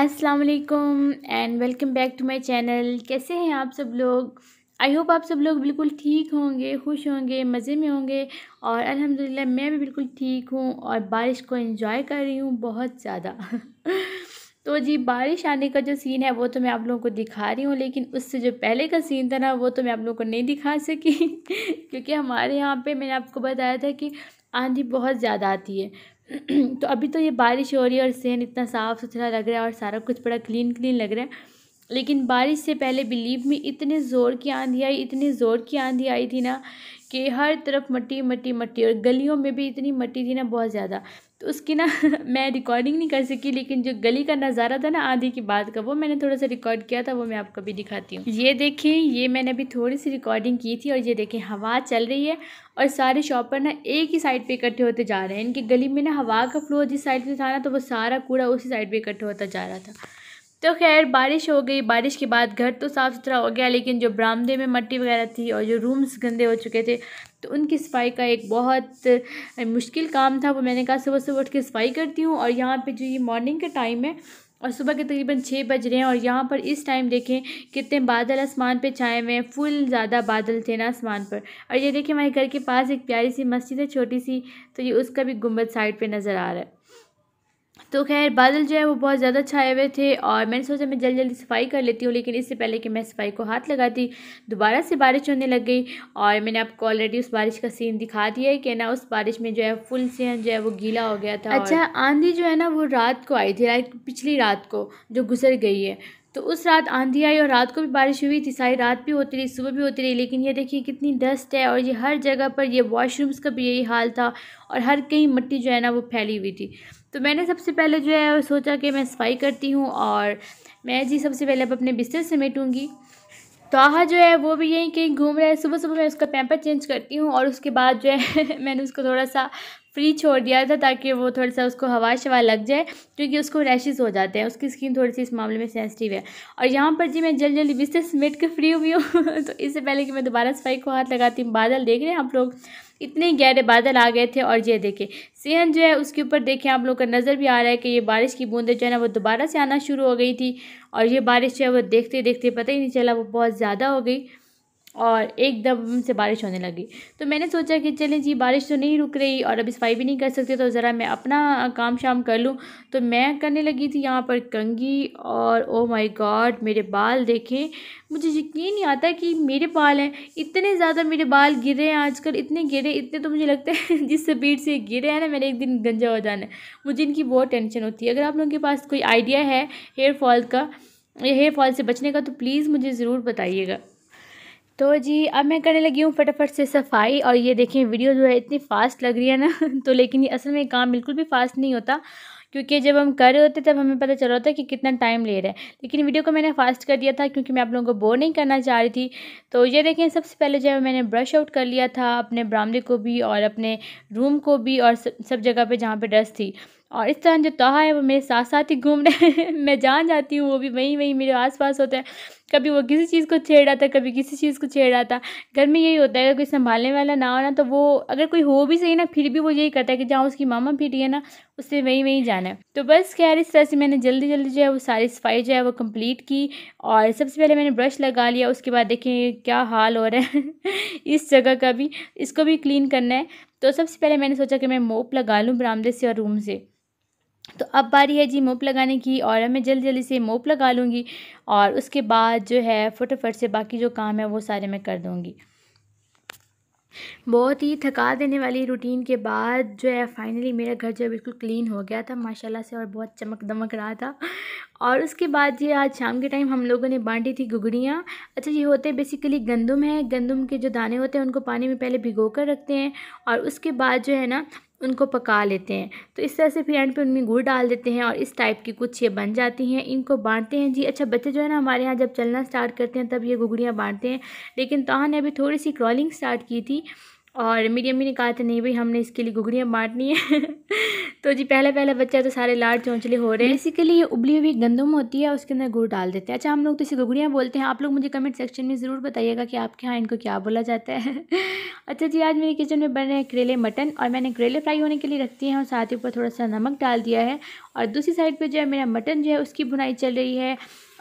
अस्सलाम वालेकुम and welcome back to my channel कैसे हैं आप सब लोग आई होप आप सब लोग बिल्कुल ठीक होंगे खुश होंगे मज़े में होंगे और अल्हम्दुलिल्लाह मैं भी बिल्कुल ठीक हूँ और बारिश को एंजॉय कर रही हूँ बहुत ज़्यादा तो जी बारिश आने का जो सीन है वो तो मैं आप लोगों को दिखा रही हूँ लेकिन उससे जो पहले का सीन था ना वो तो मैं आप लोगों को नहीं दिखा सकी क्योंकि हमारे यहाँ पे मैंने आपको बताया था कि आंधी बहुत ज़्यादा आती है तो अभी तो ये बारिश हो रही है और सीन इतना साफ़ सुथरा लग रहा है और सारा कुछ बड़ा क्लीन क्लीन लग रहा है लेकिन बारिश से पहले बिलीव में इतने ज़ोर की आंधी आई इतने ज़ोर की आंधी आई थी ना कि हर तरफ मट्टी मट्टी मट्टी और गलियों में भी इतनी मट्टी थी ना बहुत ज़्यादा तो उसकी ना मैं रिकॉर्डिंग नहीं कर सकी लेकिन जो गली का नज़ारा था ना आधी की बात का वो मैंने थोड़ा सा रिकॉर्ड किया था वो मैं आपको भी दिखाती हूँ ये देखें ये मैंने अभी थोड़ी सी रिकॉर्डिंग की थी और ये देखें हवा चल रही है और सारे शॉपर ना एक ही साइड पे इकट्ठे होते जा रहे हैं इनकी गली में ना हवा का फ्लो जिस साइड से था ना तो वो सारा कूड़ा उसी साइड पर इकट्ठे होता जा रहा था तो खैर बारिश हो गई बारिश के बाद घर तो साफ़ सुथरा हो गया लेकिन जो बरामदे में मट्टी वगैरह थी और जो रूम्स गंदे हो चुके थे तो उनकी सफाई का एक बहुत मुश्किल काम था वो मैंने कहा सुबह सुबह उठ के सफाई करती हूँ और यहाँ पे जो ये मॉर्निंग का टाइम है और सुबह के तकरीबन छः बज रहे हैं और यहाँ पर इस टाइम देखें कितने बादल आसमान पे छाए हुए हैं फुल ज़्यादा बादल थे ना आसमान पर और ये देखें हमारे घर के पास एक प्यारी सी मस्जिद है छोटी सी तो ये उसका भी गुम्बद साइड पे नज़र आ रहा है तो खैर बादल जो है वो बहुत ज़्यादा छाए हुए थे और मैंने सोचा मैं जल्दी जल्दी सफाई कर लेती हूँ लेकिन इससे पहले कि मैं सफाई को हाथ लगाती दोबारा से बारिश होने लग गई और मैंने आपको ऑलरेडी उस बारिश का सीन दिखा दिया है कि ना उस बारिश में जो है फुल सीन जो है वो गीला हो गया था अच्छा आंधी जो है ना वो रात को आई थी लाइक पिछली रात को जो गुजर गई है तो उस रात आंधी आई और रात को भी बारिश हुई थी सारी रात भी होती रही सुबह भी होती रही लेकिन ये देखिए कितनी डस्ट है और ये हर जगह पर ये वॉशरूम्स का भी यही हाल था और हर कहीं मिट्टी जो है ना वो फैली हुई थी तो मैंने सबसे पहले जो है सोचा कि मैं सफाई करती हूँ और मैं जी सबसे पहले अब अपने बिस्तर से तो तोहा जो है वो भी यहीं कहीं घूम रहा है सुबह सुबह मैं उसका पैम्पर चेंज करती हूँ और उसके बाद जो है मैंने उसको थोड़ा सा फ्री छोड़ दिया था ताकि वो थोड़ा सा उसको हवा शवा लग जाए क्योंकि उसको रैशेज़ हो जाते हैं उसकी स्किन थोड़ी सी इस मामले में सेंसिटिव है और यहाँ पर जी मैं जल्दी जल्दी बिस्तर समेट के फ्री हुई हूँ तो इससे पहले कि मैं दोबारा सफाई को हाथ लगाती हूँ बादल देख रहे हैं आप लोग इतने गहरे बादल आ गए थे और ये देखें सेहन जो है उसके ऊपर देखें आप लोग का नज़र भी आ रहा है कि ये बारिश की बूंदें जो है ना वो दोबारा से आना शुरू हो गई थी और ये बारिश जो है वो देखते देखते पता ही नहीं चला वो बहुत ज़्यादा हो गई और एकदम से बारिश होने लगी तो मैंने सोचा कि चलें जी बारिश तो नहीं रुक रही और अब सफाई भी नहीं कर सकते तो ज़रा मैं अपना काम शाम कर लूँ तो मैं करने लगी थी यहाँ पर कंगी और ओ माय गॉड मेरे बाल देखें मुझे यकीन नहीं आता कि मेरे बाल हैं इतने ज़्यादा मेरे बाल रहे हैं आजकल इतने गिरे इतने तो मुझे लगता है जिस स्पीड से गिरे हैं ना मैंने एक दिन गंजा हो जाना मुझे इनकी बहुत टेंशन होती है अगर आप लोगों के पास कोई आइडिया है हेयर फॉल का हेयर फॉल से बचने का तो प्लीज़ मुझे ज़रूर बताइएगा तो जी अब मैं करने लगी हूँ फटाफट से सफाई और ये देखें वीडियो जो है इतनी फास्ट लग रही है ना तो लेकिन ये असल में काम बिल्कुल भी फास्ट नहीं होता क्योंकि जब हम कर रहे होते तब हमें पता चल रहा होता कि कितना टाइम ले रहा है लेकिन वीडियो को मैंने फास्ट कर दिया था क्योंकि मैं आप लोगों को बोर नहीं करना चाह रही थी तो ये देखें सबसे पहले जो है मैंने ब्रश आउट कर लिया था अपने बरामदे को भी और अपने रूम को भी और सब जगह पर जहाँ पर डस्ट थी और इस तरह जो तोहा है वो मेरे साथ साथ ही घूम रहे हैं मैं जान जाती हूँ वो भी वहीं वहीं मेरे आस पास होता है कभी वो किसी चीज़ को छेड़ रहा था कभी किसी चीज़ को छेड़ रहा था घर में यही होता है अगर कोई संभालने वाला ना हो ना तो वो अगर कोई हो भी सही ना फिर भी वो यही करता है कि जहाँ उसकी मामा फिर है ना उससे वहीं वहीं जाना है तो बस खैर इस तरह से मैंने जल्दी जल्दी जो है वो सारी सफाई जो है वो कम्प्लीट की और सबसे पहले मैंने ब्रश लगा लिया उसके बाद देखें क्या हाल हो रहा है इस जगह का भी इसको भी क्लीन करना है तो सबसे पहले मैंने सोचा कि मैं मोप लगा लूँ बरामदे से और रूम से तो अब बारी है जी मोप लगाने की और मैं जल्दी जल्दी से मोप लगा लूँगी और उसके बाद जो है फटाफट से बाकी जो काम है वो सारे मैं कर दूँगी बहुत ही थका देने वाली रूटीन के बाद जो है फाइनली मेरा घर जो है बिल्कुल क्लीन हो गया था माशाल्लाह से और बहुत चमक दमक रहा था और उसके बाद ये आज शाम के टाइम हम लोगों ने बांटी थी घुगड़ियाँ अच्छा ये होते हैं बेसिकली गंदम है गंदम के जो दाने होते हैं उनको पानी में पहले भिगो कर रखते हैं और उसके बाद जो है ना उनको पका लेते हैं तो इस तरह से फिर एंड पे उनमें गुड़ डाल देते हैं और इस टाइप की कुछ ये बन जाती हैं इनको बांटते हैं जी अच्छा बच्चे जो है ना हमारे यहाँ जब चलना स्टार्ट करते हैं तब ये गुगड़ियाँ बांटते हैं लेकिन तोहा ने अभी थोड़ी सी क्रॉलिंग स्टार्ट की थी और मेरी अम्मी ने कहा था नहीं भाई हमने इसके लिए घुघड़ियाँ बांटनी है तो जी पहला पहला बच्चा तो सारे लाड़ चौंचले हो रहे हैं बेसिकली ये उबली हुई गंदम होती है उसके अंदर गुड़ डाल देते हैं अच्छा हम लोग तो इसे घुघड़ियाँ बोलते हैं आप लोग मुझे कमेंट सेक्शन में ज़रूर बताइएगा कि आपके यहाँ इनको क्या बोला जाता है अच्छा जी आज मेरे किचन में बन रहे हैं करेले मटन और मैंने करेले फ्राई होने के लिए रख दिए हैं और साथ ही ऊपर थोड़ा सा नमक डाल दिया है और दूसरी साइड पर जो है मेरा मटन जो है उसकी बुनाई चल रही है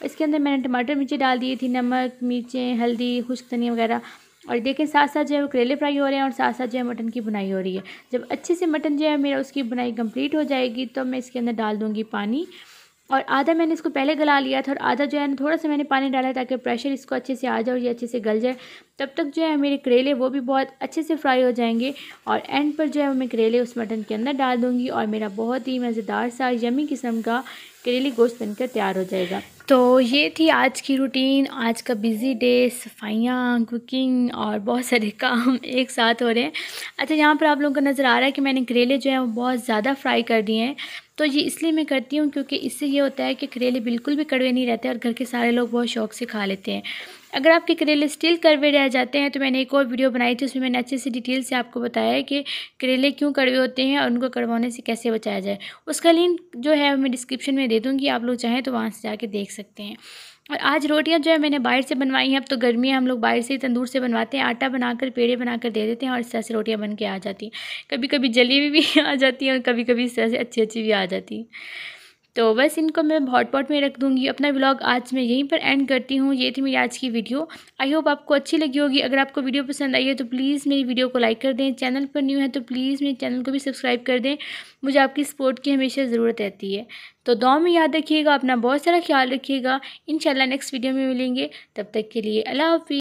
इसके अंदर मैंने टमाटर मिर्ची डाल दिए थी नमक मिर्चें हल्दी खुश्क धनिया वगैरह और देखें साथ साथ जो है वो करेले फ्राई हो रहे हैं और साथ साथ जो है मटन की बुनाई हो रही है जब अच्छे से मटन जो है मेरा उसकी बुनाई कंप्लीट हो जाएगी तो मैं इसके अंदर डाल दूँगी पानी और आधा मैंने इसको पहले गला लिया था और आधा जो है ना थोड़ा सा मैंने पानी डाला ताकि प्रेशर इसको अच्छे से आ जाए और ये अच्छे से गल जाए तब तक जो है मेरे करेले वो भी बहुत अच्छे से फ्राई हो जाएंगे और एंड पर जो है मैं करेले उस मटन के अंदर डाल दूँगी और मेरा बहुत ही मज़ेदार सा यमी किस्म का करेले गोश्त बनकर तैयार हो जाएगा तो ये थी आज की रूटीन आज का बिज़ी डे सफाइयाँ कुकिंग और बहुत सारे काम एक साथ हो रहे हैं अच्छा यहाँ पर आप लोगों को नज़र आ रहा है कि मैंने करेले जो हैं वो बहुत ज़्यादा फ्राई कर दिए हैं तो ये इसलिए मैं करती हूँ क्योंकि इससे ये होता है कि करेले बिल्कुल भी कड़वे नहीं रहते और घर के सारे लोग बहुत शौक से खा लेते हैं अगर आपके करेले स्टिल कड़वे रह जाते हैं तो मैंने एक और वीडियो बनाई थी उसमें मैंने अच्छे से डिटेल से आपको बताया है कि करेले क्यों कड़वे होते हैं और उनको कड़वाने से कैसे बचाया जाए उसका लिंक जो है मैं डिस्क्रिप्शन में दे दूँगी आप लोग चाहें तो वहाँ से जाके देख सकते हैं और आज रोटियां जो है मैंने बाहर से बनवाई हैं अब तो गर्मी है हम लोग बाहर से ही तंदूर से बनवाते हैं आटा बनाकर पेड़े बनाकर दे देते हैं और इस तरह से रोटियां बन के आ जाती हैं कभी कभी जली हुई भी, भी आ जाती हैं और कभी कभी इस तरह से अच्छी अच्छी भी आ जाती हैं तो बस इनको मैं पॉट में रख दूँगी अपना ब्लॉग आज मैं यहीं पर एंड करती हूँ ये थी मेरी आज की वीडियो आई होप आपको अच्छी लगी होगी अगर आपको वीडियो पसंद आई है तो प्लीज़ मेरी वीडियो को लाइक कर दें चैनल पर न्यू है तो प्लीज़ मेरे चैनल को भी सब्सक्राइब कर दें मुझे आपकी सपोर्ट की हमेशा ज़रूरत रहती है तो दो में याद रखिएगा अपना बहुत सारा ख्याल रखिएगा इन नेक्स्ट वीडियो में मिलेंगे तब तक के लिए अला हाफि